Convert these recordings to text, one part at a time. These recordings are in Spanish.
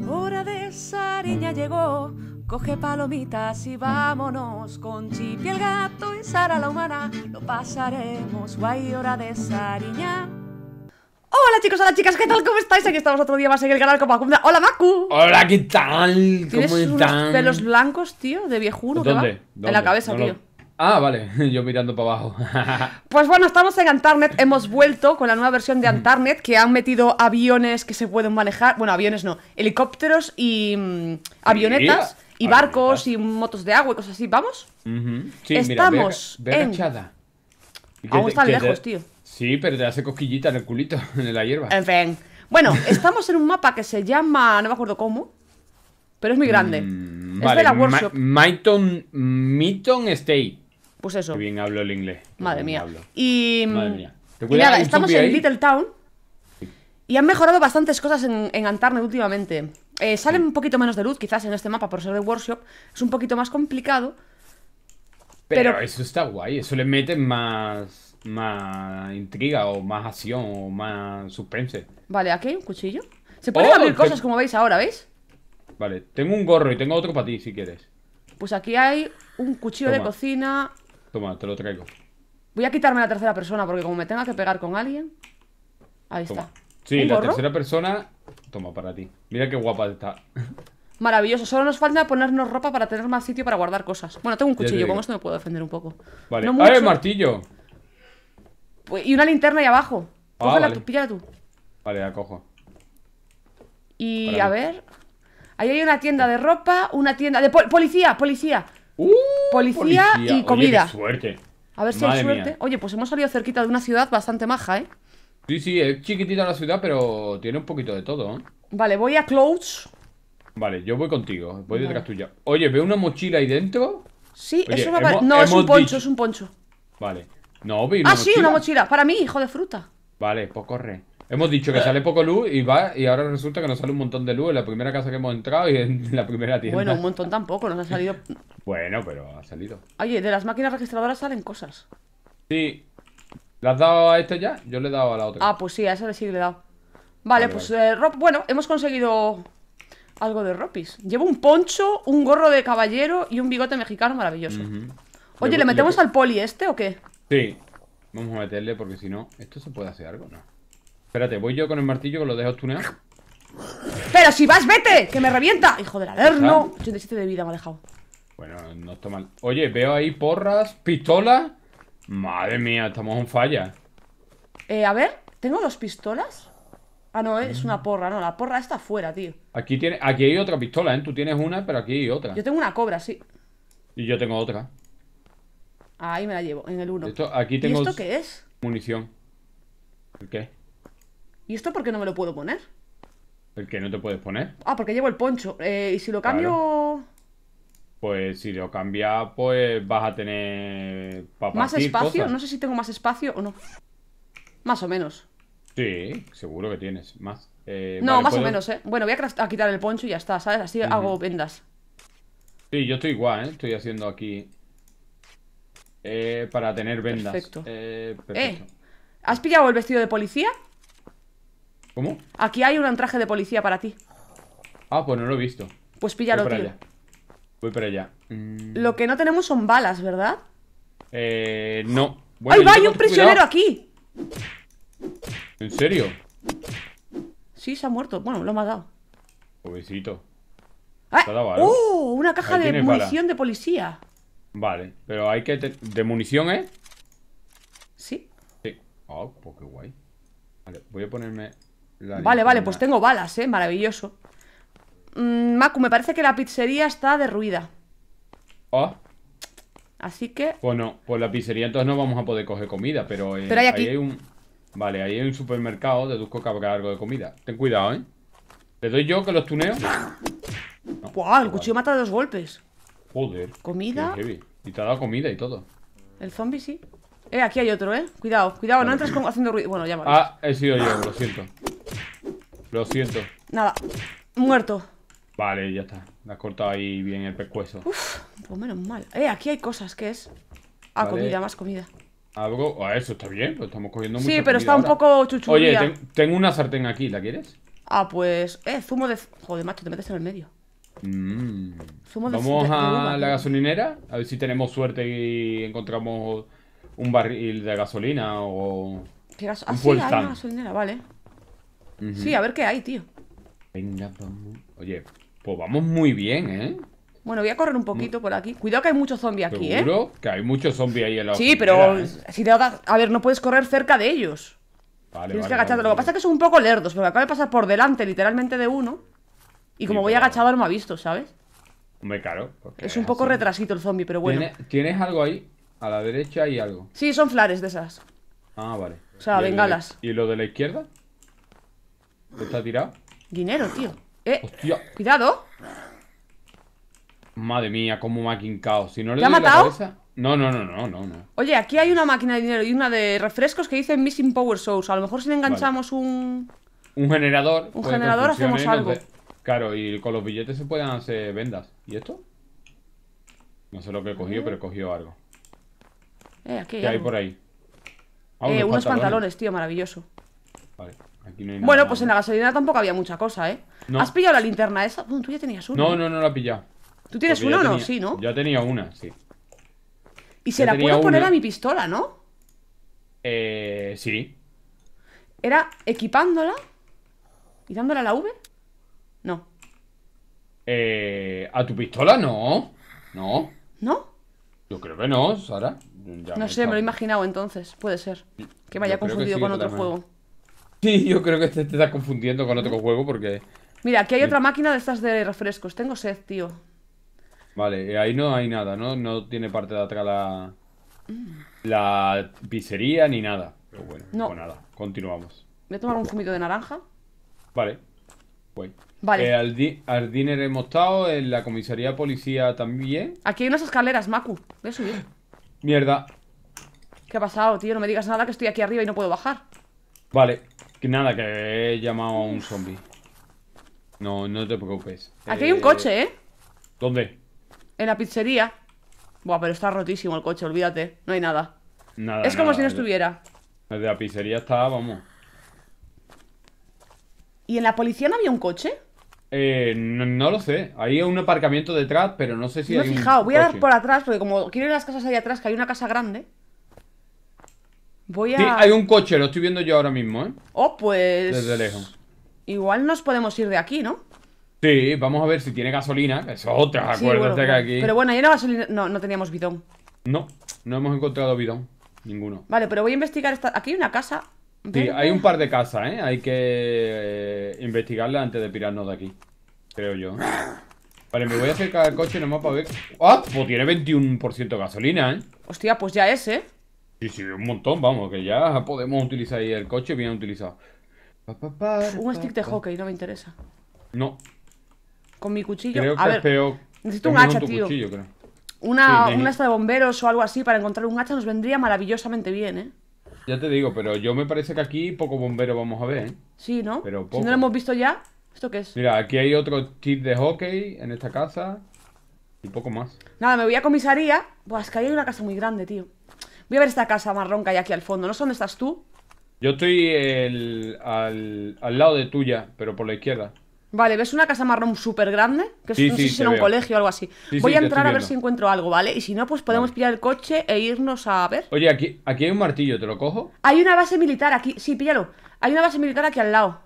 Hora de Sariña llegó, coge palomitas y vámonos con Chipi el gato y Sara la humana, lo pasaremos guay, hora de Sariña. Hola chicos, hola chicas, ¿qué tal? ¿Cómo estáis? Aquí estamos otro día más en el canal con Hola Macu. Hola, ¿qué tal? ¿Cómo Tienes están? unos pelos blancos, tío, de viejuno. ¿Dónde? ¿Qué va? En la cabeza, tío. Ah, vale, yo mirando para abajo. pues bueno, estamos en Antarnet, hemos vuelto con la nueva versión de Antarnet, que han metido aviones que se pueden manejar, bueno, aviones no, helicópteros y mm, avionetas, y barcos, y motos de agua y cosas así, ¿vamos? estamos ve, en... Aún está lejos, tío. Sí, pero te hace cosquillita en el culito, en la hierba. En fin. Bueno, estamos en un mapa que se llama, no me acuerdo cómo, pero es muy grande. Mm, es de la workshop. Myton, State. Pues eso. bien hablo el inglés. Madre mía. Y, Madre mía. estamos en Little Town. Y han mejorado bastantes cosas en, en últimamente. Eh, Salen un poquito menos de luz, quizás, en este mapa por ser de workshop. Es un poquito más complicado. Pero, eso está guay. Eso le mete más, más intriga o más acción o más suspense. Vale, aquí hay un cuchillo. Se pueden oh, abrir cosas, como veis ahora, ¿veis? Vale, tengo un gorro y tengo otro para ti, si quieres. Pues aquí hay un cuchillo de cocina, Toma, te lo traigo. Voy a quitarme la tercera persona porque como me tenga que pegar con alguien... Ahí está. Sí, la tercera persona... Toma, para ti. Mira qué guapa está. Maravilloso. Solo nos falta ponernos ropa para tener más sitio para guardar cosas. Bueno, tengo un cuchillo. Con esto me puedo defender un poco. Vale. el martillo! Y una linterna ahí abajo. Ah, píllala tú. Vale, la cojo. Y a ver... Ahí hay una tienda de ropa, una tienda de... ¡Policía! ¡Policía! Uh, policía, y comida. suerte. A ver si hay suerte. Oye, pues hemos salido cerquita de una ciudad bastante maja, ¿eh? Sí, sí, es chiquitita la ciudad, pero tiene un poquito de todo. ¿eh? Vale, voy a Clouds. Vale, yo voy contigo, voy detrás tuya. Oye, ¿veo una mochila ahí dentro? Sí, eso No, es un poncho, es un poncho. Vale. No, Ah, sí, una mochila. Para mí, hijo de fruta. Vale, pues corre. Hemos dicho que eh. sale poco luz y va y ahora resulta que nos sale un montón de luz en la primera casa que hemos entrado y en la primera tienda. Bueno, un montón tampoco, nos ha salido. bueno, pero ha salido. Oye, de las máquinas registradoras salen cosas. Sí. ¿Le has dado a este ya? Yo le he dado a la otra. Ah, pues sí, a esa sí le he dado. Vale, pues eh, bueno, hemos conseguido algo de Ropis. Llevo un poncho, un gorro de caballero y un bigote mexicano maravilloso. Oye, ¿le, metemos al poli este o qué? Sí. Vamos a meterle porque si no, ¿esto se puede hacer algo? No. Espérate, voy yo con el martillo que lo dejo tunear. ¡Pero si vas, vete! ¡Que me revienta! ¡Hijo de la... yo 87 de vida me ha dejado. Bueno, no está mal. Oye, veo ahí porras, pistolas. Madre mía, estamos en falla. Eh, a ver, ¿tengo dos pistolas? Ah, no, eh, es una porra, no, la porra está afuera, tío. Aquí, tiene, aquí hay otra pistola, ¿eh? Tú tienes una, pero aquí hay otra. Yo tengo una cobra, sí. Y yo tengo otra. Ahí me la llevo, en el 1. Aquí tengo ¿Y esto qué es? Munición. ¿El qué? ¿Y esto por qué no me lo puedo poner? ¿El que no te puedes poner? Ah, porque llevo el poncho. Eh, ¿Y si lo cambio...? Pues si lo cambias, pues vas a tener... ¿Más espacio? No sé si tengo más espacio o no. Más o menos. Sí, seguro que tienes. Más. Eh, no, más o menos, ¿eh? Bueno, voy a, quitar el poncho y ya está, ¿sabes? Así hago vendas. Sí, yo estoy igual, ¿eh? Estoy haciendo aquí... Eh, para tener vendas. perfecto. ¿Has pillado el vestido de policía? ¿Cómo? Aquí hay un traje de policía para ti. Ah, pues no lo he visto. Pues píllalo, Voy Allá. Voy para allá. Mm. Lo que no tenemos son balas, ¿verdad? Eh. No. ¡Ay, va! Hay un prisionero aquí. ¿En serio? Sí, se ha muerto. Bueno, lo ha matado. Pobrecito. ¿Ah? ¡Uh, Una caja de munición de policía. Vale, pero hay que. ¿De munición, eh? Sí. Sí. Oh, pues qué guay. Vale, voy a ponerme vale, vale, pues tengo balas, ¿eh? Maravilloso. Mmm, Macu, me parece que la pizzería está derruida. ¿Ah? Así que... Bueno, pues, pues la pizzería entonces no vamos a poder coger comida, pero... Eh, pero hay aquí. un... Vale, ahí hay un supermercado, deduzco que habrá algo de comida. Ten cuidado, ¿eh? ¿Le doy yo que los tuneo? el cuchillo mata dos golpes. Joder. Comida. Y te ha dado comida y todo. El zombie sí. Eh, aquí hay otro, eh. Cuidado, cuidado, no entres haciendo ruido. Bueno, ya me Ah, he sido yo, lo siento. Lo siento. Nada, muerto. Vale, ya está. Me has cortado ahí bien el pescuezo. Uf, pues menos mal. Eh, aquí hay cosas, ¿qué es? Ah, comida, más comida. Algo. Ah, eso está bien, lo pues estamos cogiendo Sí, pero está un poco chuchuría. Oye, tengo una sartén aquí, ¿la quieres? Ah, pues. Eh, zumo de. Joder, macho, te metes en el medio. Mmm. Vamos a la gasolinera, a ver si tenemos suerte y encontramos un barril de gasolina o. ¿Qué ah, sí, una gasolinera, vale. Sí, a ver qué hay, tío. Venga, vamos. Oye, pues vamos muy bien, ¿eh? Bueno, voy a correr un poquito por aquí. Cuidado que hay muchos zombies aquí, ¿eh? Seguro que hay muchos zombies ahí en la Sí, pero... ¿eh? Si te A ver, no puedes correr cerca de ellos. Vale, Tienes que agacharte. Lo que pasa es que son un poco lerdos, porque acabo de pasar por delante literalmente de uno. Y como voy agachado no me ha visto, ¿sabes? Hombre, claro. Es un poco retrasito el zombie, pero bueno. ¿Tienes, algo ahí? A la derecha hay algo. Sí, son flares de esas. Ah, vale. O sea, bengalas. ¿Y lo de la izquierda? ¿Está tirado? Dinero, tío. Eh, cuidado. Madre mía, como me ha Si no le ha matado? La No, no, no, no, no, Oye, aquí hay una máquina de dinero y una de refrescos que dice Missing Power Source. A lo mejor si le enganchamos un... Un generador. Un pues, generador hacemos algo. Claro, y con los billetes se pueden hacer vendas. ¿Y esto? No sé lo que he cogido, eh. pero he cogido algo. Eh, aquí hay ¿Qué hay por ahí? Ah, eh, unos pantalones, tío, maravilloso. Vale bueno, pues en la gasolina tampoco había mucha cosa, ¿eh? ¿Has pillado la linterna esa? tú ya tenías una. No, no, no la he pillado. ¿Tú tienes una o no? Sí, ¿no? Ya tenía una, sí. Y se la puedo poner a mi pistola, ¿no? Eh, sí. ¿Era equipándola? ¿Y dándola la V? No. Eh, ¿A tu pistola? No. No. ¿No? Yo creo que no, Sara. no sé, me lo he imaginado entonces. Puede ser. Que me haya confundido con otro juego. Sí, yo creo que te, estás confundiendo con otro juego porque... Mira, aquí hay otra máquina de estas de refrescos. Tengo sed, tío. Vale, eh, ahí no hay nada, ¿no? No tiene parte de atrás la... Mm. La pizzería ni nada. Pero bueno, no. Pues nada, continuamos. Voy a tomar un zumito de naranja. Vale. Bueno. Vale. Eh, al, di hemos estado, en la comisaría policía también. Aquí hay unas escaleras, Maku. Voy a subir. Mierda. ¿Qué ha pasado, tío? No me digas nada que estoy aquí arriba y no puedo bajar. Vale. Que nada, que he llamado a un zombie. No, no te preocupes. Aquí hay un coche, eh, ¿eh? ¿Dónde? En la pizzería. Buah, pero está rotísimo el coche, olvídate. No hay nada. Nada. Es como si no estuviera. Desde la pizzería está, vamos. ¿Y en la policía no había un coche? Eh, no, lo sé. Hay un aparcamiento detrás, pero no sé si. No he fijado, voy a dar por atrás, porque como quiero ir a las casas ahí atrás, que hay una casa grande. Sí, hay un coche, lo estoy viendo yo ahora mismo, ¿eh? Oh, pues... Desde lejos. Igual nos podemos ir de aquí, ¿no? Sí, vamos a ver si tiene gasolina. Es otra, acuérdate que aquí. Pero bueno, ayer no gasolina. No, no teníamos bidón. No, no hemos encontrado bidón. Ninguno. Vale, pero voy a investigar esta. Aquí hay una casa. Sí, hay un par de casas, ¿eh? Hay que eh, investigarla antes de pirarnos de aquí. Creo yo. Vale, me voy a acercar al coche nomás para ver. ¡Ah! Pues tiene 21% de gasolina, ¿eh? Hostia, pues ya es, ¿eh? Sí, sí, un montón, vamos, que ya podemos utilizar ahí el coche bien utilizado. un stick de hockey, no me interesa. No. Con mi cuchillo. a ver, Necesito un hacha, tío. Una, de bomberos o algo así para encontrar un hacha nos vendría maravillosamente bien, ¿eh? Ya te digo, pero yo me parece que aquí poco bombero vamos a ver, ¿eh? Sí, ¿no? Si no lo hemos visto ya, ¿esto qué es? Mira, aquí hay otro kit de hockey en esta casa y poco más. Nada, me voy a comisaría. pues es que ahí hay una casa muy grande, tío. Voy a ver esta casa marrón que hay aquí al fondo. No sé dónde estás tú. Yo estoy al, lado de tuya, pero por la izquierda. Vale, ¿ves una casa marrón súper grande? Que sí, no sé si será un colegio o algo así. Voy a entrar a ver si encuentro algo, ¿vale? Y si no, pues podemos pillar el coche e irnos a ver. Oye, aquí, aquí hay un martillo, ¿te lo cojo? Hay una base militar aquí. Sí, píllalo. Hay una base militar aquí al lado.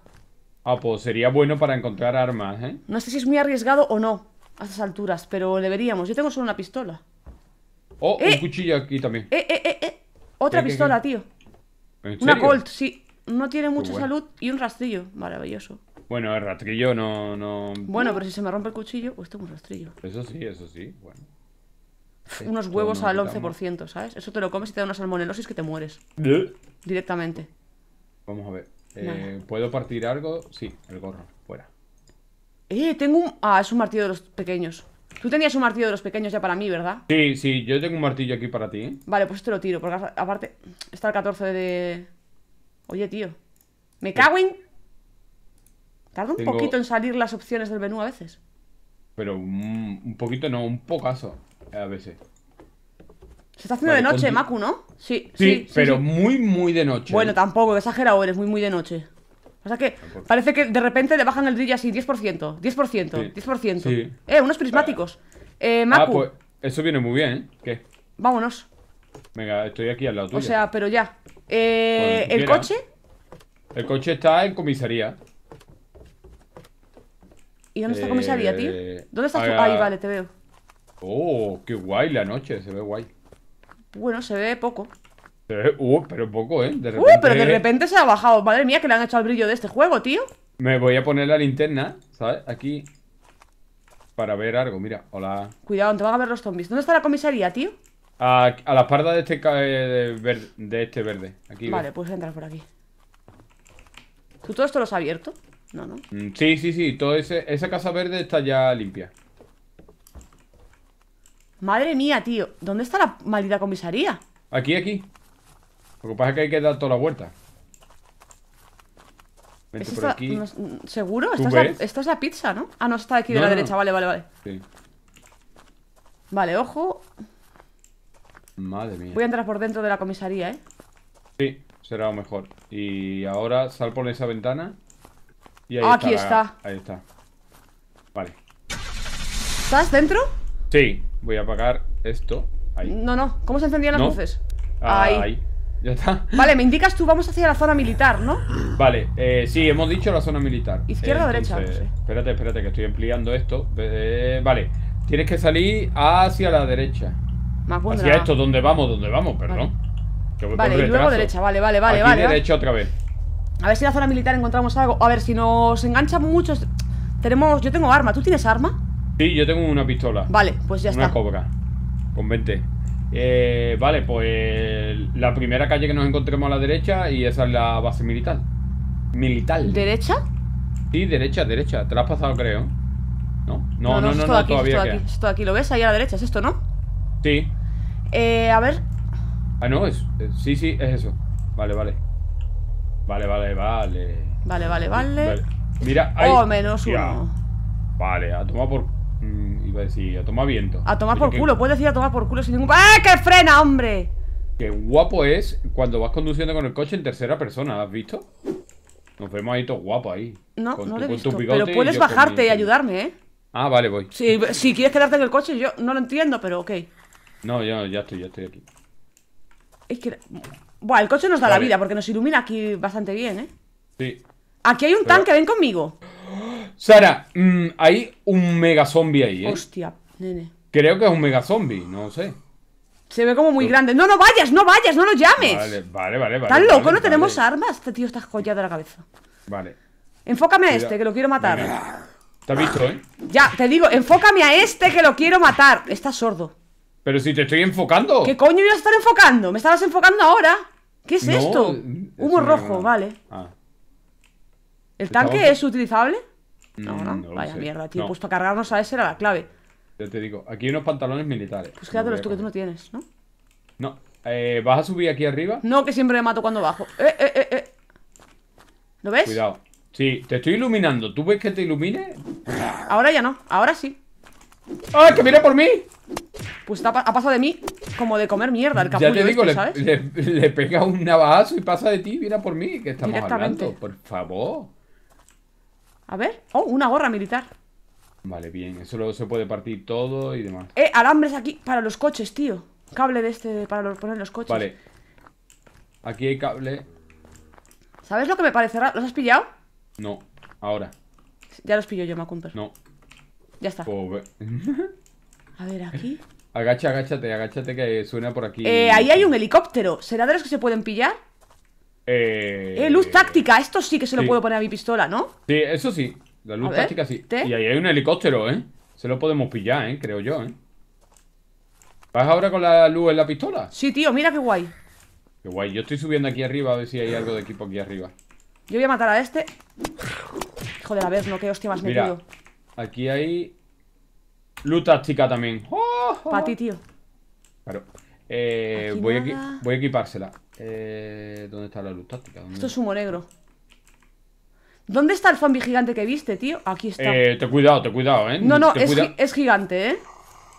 Ah, pues sería bueno para encontrar armas, ¿eh? No sé si es muy arriesgado o no a estas alturas, pero deberíamos. Yo tengo solo una pistola. Oh, un eh. cuchillo aquí también. Eh, eh, eh, eh. Otra eh, pistola, tío. Una Colt, sí. No tiene mucha salud y un rastrillo. Maravilloso. Bueno, el rastrillo no, no. Bueno, pero si se me rompe el cuchillo, pues tengo un rastrillo. Eso sí, eso sí. Bueno. unos huevos al 11%, ¿sabes? Eso te lo comes y te da una salmonelosis que te mueres. Directamente. Vamos a ver. ¿Puedo partir algo? Sí, el gorro, fuera. Eh, tengo un... Ah, es un martillo de los pequeños. Tú tenías un martillo de los pequeños ya para mí, ¿verdad? Sí, sí, yo tengo un martillo aquí para ti. ¿eh? Vale, pues te lo tiro, porque aparte está el 14 de... Oye, tío. Me cago en... Tarda un poquito en salir las opciones del menú a veces. Pero un, poquito no, un pocaso a veces. Se está haciendo de noche, Maku, ¿no? Sí, sí, sí, pero muy, muy de noche. Bueno, tampoco, exagerado eres, muy, muy de noche. O sea que parece que de repente le bajan el drill así 10%, 10%, 10%. Eh, unos prismáticos. Eh, Macu. Ah, pues eso viene muy bien, ¿eh? ¿Qué? Vámonos. Venga, estoy aquí al lado tuyo. O sea, pero ya. Eh, pues, ¿El coche? El coche está en comisaría. ¿Y dónde está comisaría, tío? Eh, ¿Dónde está? Ahí, vale, te veo. Oh, qué guay la noche, se ve guay. Bueno, se ve poco. Eh, uh, pero poco, ¿eh? pero de repente se ha bajado. Madre mía, que le han hecho al brillo de este juego, tío. Me voy a poner la linterna, ¿sabes? Aquí. Para ver algo, mira, hola. Cuidado, te van a ver los zombies. ¿Dónde está la comisaría, tío? A, la espalda de este, eh, de verde, este verde. Aquí, vale, puedes entrar por aquí. ¿Tú todo esto lo has abierto? No, ¿no? Mm, sí, sí, sí. Todo esa casa verde está ya limpia. Madre mía, tío. ¿Dónde está la maldita comisaría? Aquí, aquí. Lo que pasa es que hay que dar toda la vuelta. Vente aquí. Mm, ¿Seguro? Esta es, la, pizza, ¿no? Ah, no, está aquí de la derecha. Vale, vale, vale. Vale, ojo. Madre mía. Voy a entrar por dentro de la comisaría, ¿eh? Sí, será lo mejor. Y ahora sal por esa ventana. Y ahí está ah, aquí está. Ahí está. Vale. ¿Estás dentro? Sí, voy a apagar esto. Ahí. No, no. ¿Cómo se encendían las luces? Ah, ahí. ahí. Vale, me indicas tú, vamos hacia la zona militar, ¿no? Vale, eh, sí, hemos dicho la zona militar. Izquierda o derecha. Espérate, espérate, que estoy ampliando esto. Eh, vale, tienes que salir hacia la derecha. Más Hacia esto, dónde vamos, dónde vamos, perdón. Vale, y este luego derecha, vale, vale, vale, vale. derecha otra vez. A ver si en la zona militar encontramos algo. A ver, si nos enganchamos mucho Tenemos. Yo tengo arma, ¿tú tienes arma? Sí, yo tengo una pistola. Vale, pues ya está. Una cobra. Con 20. Eh, vale, pues la primera calle que nos encontremos a la derecha y esa es la base militar. Militar. ¿Derecha? Sí, derecha, derecha. Te has pasado, creo. No, no, no, no, esto aquí, todavía. Esto aquí, aquí, lo ves ahí a la derecha, es esto, ¿no? Sí. Eh, a ver. Ah, no, es, sí, sí, es eso. Vale, vale. Vale, vale, vale. Vale, vale, vale. Mira, Oh, menos uno. Vale, a tomar por a tomar viento. A tomar por culo, puedes decir a tomar por culo sin ningún. ¡Ah, que frena, hombre! Qué guapo es cuando vas conduciendo con el coche en tercera persona, has visto? Nos vemos ahí todo guapo ahí. No, no Pero puedes bajarte y ayudarme, ¿eh? Ah, vale, voy. Si, quieres quedarte en el coche, yo no lo entiendo, pero ok. No, yo ya estoy, ya estoy aquí. Es que. Buah, el coche nos da la vida porque nos ilumina aquí bastante bien, ¿eh? Sí. Aquí hay un tanque, ven conmigo. Sara, mm, hay un mega zombie ahí, ¿eh? Hostia, nene. Creo que es un mega zombie, no sé. Se ve como muy grande. No, no vayas, no vayas, no lo llames. Vale, vale, vale. Estás loco, no tenemos armas. Este tío está joyado de la cabeza. Vale. Enfócame a este, que lo quiero matar. Te has visto, ¿eh? Ya, te digo, enfócame a este que lo quiero matar. Está sordo. Pero si te estoy enfocando. ¿Qué coño ibas a estar enfocando? Me estabas enfocando ahora. ¿Qué es esto? Eh, Humo rojo, vale. Ah. ¿El tanque es utilizable? Mm, no, no, no vaya mierda, tío. pues Puesto a cargarnos a ese era la clave. Ya te digo, aquí hay unos pantalones militares. Pues quédatelos tú que tú no tienes, ¿no? No. Eh, ¿Vas a subir aquí arriba? No, que siempre me mato cuando bajo. Eh, eh, eh, eh. ¿Lo ves? Cuidado. Sí, te estoy iluminando. ¿Tú ves que te ilumine? Ahora ya no, ahora sí. ¡Ah, que viene por mí! Pues ha, pasado de mí como de comer mierda el capullo Ya te digo, este, le, ¿sabes? Le, pega un navazo y pasa de ti y viene por mí. Que estamos hablando? Por favor. A ver. Oh, una gorra militar. Vale, bien. Eso luego se puede partir todo y demás. Eh, alambres aquí para los coches, tío. Cable de este para poner los coches. Vale. Aquí hay cable. ¿Sabes lo que me parece raro? ¿Los has pillado? No, ahora. Ya los pillo yo, Macumper. No. Ya está. Pues A ver, aquí. Agacha, agáchate, agáchate que suena por aquí. Eh, ahí hay un helicóptero. ¿Será de los que se pueden pillar? Eh, eh, luz táctica, esto sí que se lo puedo poner a mi pistola, ¿no? Sí, eso sí, la luz táctica sí. Y ahí hay un helicóptero, ¿eh? Se lo podemos pillar, ¿eh? Creo yo, ¿eh? ¿Vas ahora con la luz en la pistola? Sí, tío, mira qué guay. Qué guay, yo estoy subiendo aquí arriba a ver si hay algo de equipo aquí arriba. Yo voy a matar a este. Hijo de la vez, no, qué hostia más mira, metido. Aquí hay luz táctica también. ¡Oh, oh Para oh! ti, tío. Claro. Eh, voy, voy a equipársela. Eh, ¿Dónde está la luz táctica? Esto es humo negro. ¿Dónde está el zombie gigante que viste, tío? Aquí está. Eh, te cuidado, te cuidado, ¿eh? No, no, es, gigante, ¿eh?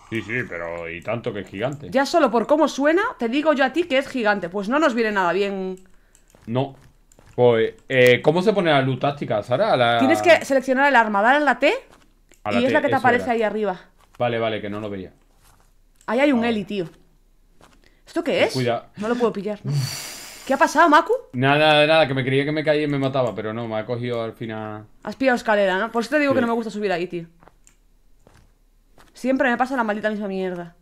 Sí, sí, pero y tanto que es gigante. Ya solo por cómo suena, te digo yo a ti que es gigante. Pues no nos viene nada bien. No. Pues, eh, ¿cómo se pone la luz táctica, Sara? Tienes que seleccionar el arma, en la T y es la que te aparece ahí arriba. Vale, vale, que no lo veía. Ahí hay un Eli, tío. ¿Esto qué eh, es? No lo puedo pillar, ¿Qué ha pasado, Maku? Nada, nada, nada que me creía que me caía y me mataba, pero no, me ha cogido al final. Has pillado escalera, ¿no? Por eso te digo que no me gusta subir ahí, tío. Siempre me pasa la maldita misma mierda.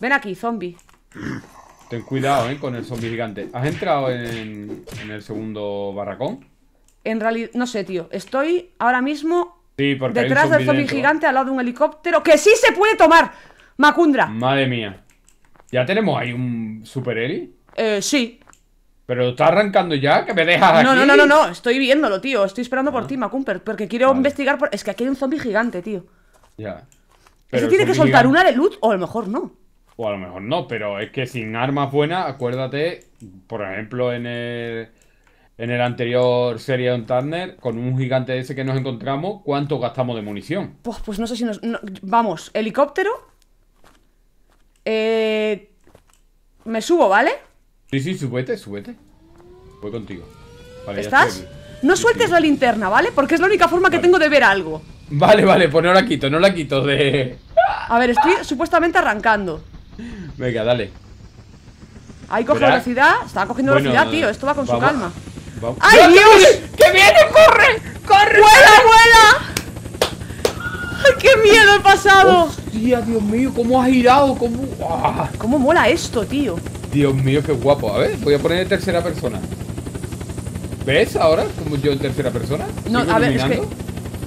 Ven aquí, zombie. Ten cuidado, ¿eh? Con el zombie gigante. ¿Has entrado en, en el segundo barracón? En realidad, no sé, tío. Estoy ahora mismo detrás del zombie gigante al lado de un helicóptero que sí se puede tomar. Macundra. Madre mía. ¿Ya tenemos ahí un Super Eh, sí. ¿Pero está arrancando ya? ¿Que me dejas no, aquí? No, no, no, no, estoy viéndolo, tío. Estoy esperando por ah. ti, Macumper. Porque quiero investigar por... Es que aquí hay un zombie gigante, tío. Ya. Pero Ese tiene que soltar una de luz o a lo mejor no. O a lo mejor no, pero es que sin armas buenas, acuérdate, por ejemplo, en el... En el anterior serie de Turner, con un gigante ese que nos encontramos, ¿cuánto gastamos de munición? Pues, pues no sé si nos. vamos, helicóptero eh, me subo, ¿vale? Sí, sí, súbete, súbete. Voy contigo. ¿Estás? No sueltes la linterna, ¿vale? Porque es la única forma que tengo de ver algo. Vale, vale, pues no la quito, no la quito de... A ver, estoy supuestamente arrancando. Venga, dale. Ahí coge velocidad. Estaba cogiendo velocidad, tío. Esto va con su calma. ¡Ay, Dios! ¡Que viene! ¡Corre! ¡Corre! ¡Vuela, vuela! ¡Qué miedo he pasado! Hostia, Dios mío, cómo ha girado, cómo... Ah. ¿Cómo mola esto, tío? Dios mío, qué guapo. A ver, voy a poner en tercera persona. ¿Ves ahora? Como yo en tercera persona. No, a ver, es que...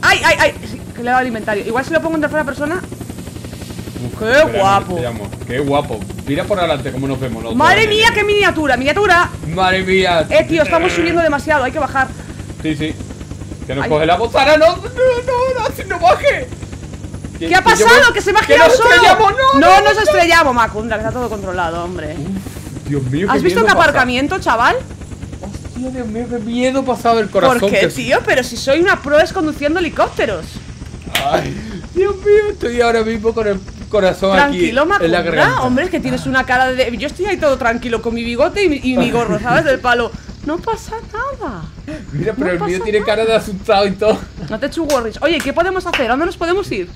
¡Ay, ay, ay! que le va inventario. Igual si lo pongo en tercera persona... ¡Qué guapo! ¡Qué guapo! Mira por adelante cómo nos vemos. ¡Madre mía, qué miniatura! ¡Miniatura! ¡Madre mía! Eh, tío, estamos subiendo demasiado. Hay que bajar. Sí, sí. Que nos coge la bozana. ¡No, no, no! no, no, no baje! ¿Qué, ha pasado? ¿Que se me ha girado nos solo? No, no, no, nos estrellamos, Macundra, está todo controlado, hombre. Dios mío, ¿Has visto un aparcamiento, chaval? Hostia, Dios mío, qué miedo pasado el corazón. ¿Por qué, tío? Pero si soy una pro es conduciendo helicópteros. Ay, Dios mío, estoy ahora mismo con el corazón tranquilo, aquí Macundra, Hombre, es que tienes una cara de... Yo estoy ahí todo tranquilo con mi bigote y mi, gorro, ¿sabes? Del palo. No pasa nada. Mira, pero el mío tiene cara de asustado y todo. No te chugorris. Oye, ¿qué podemos hacer? ¿A dónde nos podemos ir?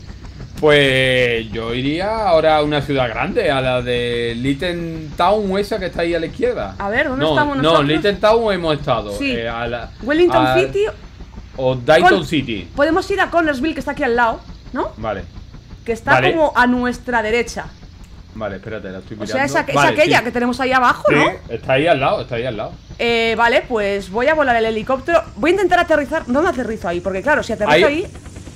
Pues yo iría ahora a una ciudad grande, a la de Little Town esa que está ahí a la izquierda. A ver, ¿dónde estamos nosotros? No, Little Town hemos estado. Sí. Eh, a la, Wellington City o Dayton City. Podemos ir a Connersville que está aquí al lado, ¿no? Vale. Que está como a nuestra derecha. Vale, espérate, la estoy mirando. O sea, es, aquella que tenemos ahí abajo, sí. ¿no? Está ahí al lado, está ahí al lado. Eh, vale, pues voy a volar el helicóptero. Voy a intentar aterrizar. ¿Dónde aterrizo ahí? Porque claro, si aterrizo ahí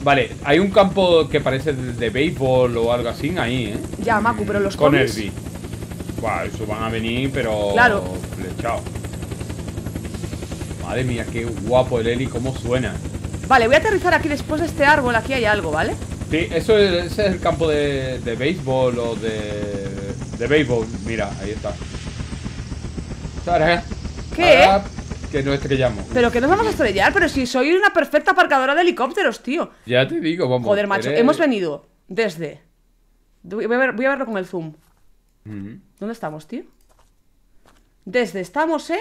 Vale, hay un campo que parece de, béisbol o algo así ahí, ¿eh? Ya, Macu, pero los Con el Buah, eso van a venir, pero... Claro. Madre mía, qué guapo el eli cómo suena. Vale, voy a aterrizar aquí después de este árbol. Aquí hay algo, ¿vale? Sí, eso es, ese es el campo de, de béisbol o de... De béisbol. Mira, ahí está. ¿Qué? que no estrellamos. Pero que nos vamos a estrellar, pero si soy una perfecta aparcadora de helicópteros, tío. Ya te digo, vamos. Joder, macho, hemos venido desde. Voy a, verlo con el zoom. ¿Dónde estamos, tío? Desde estamos en.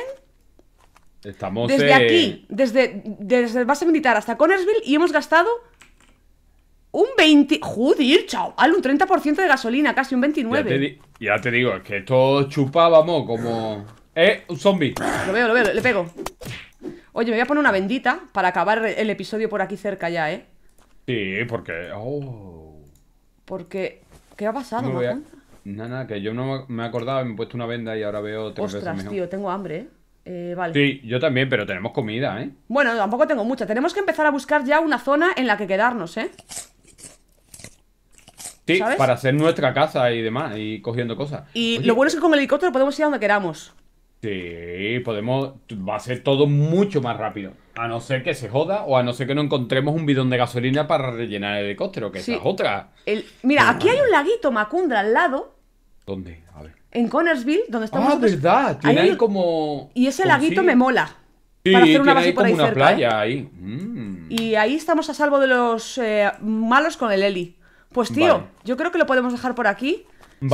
Estamos desde aquí, desde, desde base militar hasta Connersville y hemos gastado un 20. Joder, chaval, un 30% de gasolina, casi un 29. Ya te, ya te digo, es que esto chupábamos como. Eh, un zombie. Lo veo, lo veo, le pego. Oye, me voy a poner una vendita para acabar el episodio por aquí cerca ya, ¿eh? Sí, porque... Oh. Porque... ¿Qué ha pasado, no Nada, que yo no me he acordado. me he puesto una venda y ahora veo Ostras, tío, tengo hambre, ¿eh? ¿eh? vale. Sí, yo también, pero tenemos comida, ¿eh? Bueno, tampoco tengo mucha. Tenemos que empezar a buscar ya una zona en la que quedarnos, ¿eh? Sí, para hacer nuestra casa y demás, y cogiendo cosas. Y lo bueno es que con el helicóptero podemos ir a donde queramos. Sí, podemos. Va a ser todo mucho más rápido. A no ser que se joda o a no ser que no encontremos un bidón de gasolina para rellenar el helicóptero, que esa es otra. Mira, aquí hay un laguito Macundra al lado. ¿Dónde? A ver. En Connersville, donde estamos. Ah, verdad. Tiene como. Y ese laguito me mola. para hacer una base por ahí como playa ¿eh? ahí. Mm. Y ahí estamos a salvo de los eh, malos con el Eli. Pues tío, yo creo que lo podemos dejar por aquí.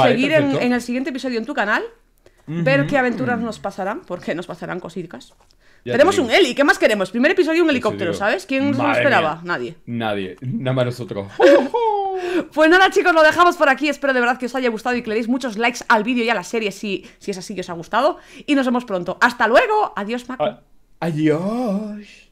Seguir en el siguiente episodio en tu canal ver qué aventuras mm. nos pasarán, porque nos pasarán cositas. tenemos un heli, ¿qué más queremos? Primer episodio un helicóptero, ¿sabes? ¿Quién nos esperaba? Nadie. Nadie, nada más nosotros. pues nada, chicos, lo dejamos por aquí. Espero de verdad que os haya gustado y que le deis muchos likes al vídeo y a la serie si, si es así que os ha gustado. Y nos vemos pronto. Hasta luego. Adiós, Mac. Adiós.